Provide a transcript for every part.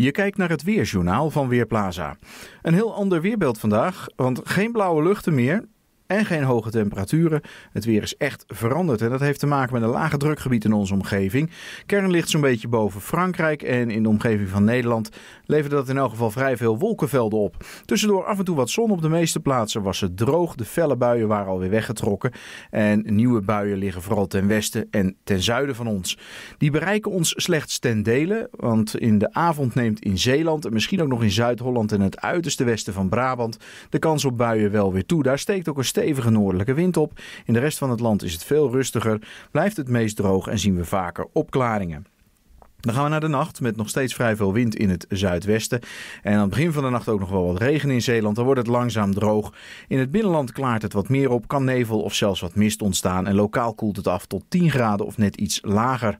Je kijkt naar het weerjournaal van Weerplaza. Een heel ander weerbeeld vandaag, want geen blauwe luchten meer en geen hoge temperaturen. Het weer is echt veranderd en dat heeft te maken met een lage drukgebied in onze omgeving. Kern ligt zo'n beetje boven Frankrijk en in de omgeving van Nederland leverde dat in elk geval vrij veel wolkenvelden op. Tussendoor af en toe wat zon op de meeste plaatsen was het droog. De felle buien waren alweer weggetrokken en nieuwe buien liggen vooral ten westen en ten zuiden van ons. Die bereiken ons slechts ten dele, want in de avond neemt in Zeeland en misschien ook nog in Zuid-Holland en het uiterste westen van Brabant de kans op buien wel weer toe. Daar steekt ook een stevige noordelijke wind op. In de rest van het land is het veel rustiger, blijft het meest droog en zien we vaker opklaringen. Dan gaan we naar de nacht met nog steeds vrij veel wind in het zuidwesten. En aan het begin van de nacht ook nog wel wat regen in Zeeland. Dan wordt het langzaam droog. In het binnenland klaart het wat meer op, kan nevel of zelfs wat mist ontstaan. En lokaal koelt het af tot 10 graden of net iets lager.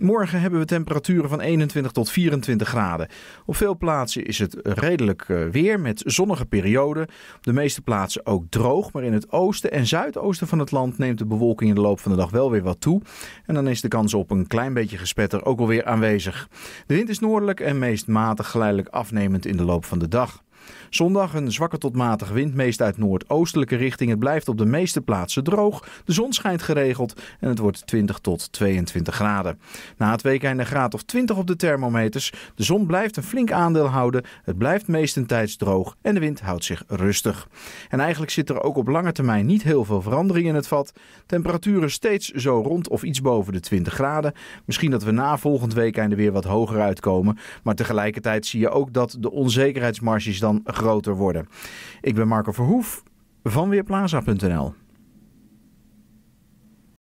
Morgen hebben we temperaturen van 21 tot 24 graden. Op veel plaatsen is het redelijk eh, weer met zonnige perioden. Op de meeste plaatsen ook droog, maar in het oosten en zuidoosten van het land neemt de bewolking in de loop van de dag wel weer wat toe. En dan is de kans op een klein beetje gespetter ook alweer aanwezig. De wind is noordelijk en meest matig geleidelijk afnemend in de loop van de dag. Zondag een zwakke tot matige wind, meest uit noordoostelijke richting. Het blijft op de meeste plaatsen droog. De zon schijnt geregeld en het wordt 20 tot 22 graden. Na het weekend een graad of 20 op de thermometers. De zon blijft een flink aandeel houden. Het blijft meestentijds droog en de wind houdt zich rustig. En eigenlijk zit er ook op lange termijn niet heel veel verandering in het vat. Temperaturen steeds zo rond of iets boven de 20 graden. Misschien dat we na volgend weekend weer wat hoger uitkomen. Maar tegelijkertijd zie je ook dat de onzekerheidsmarges dan groter worden. Ik ben Marco Verhoef van Weerplaza.nl.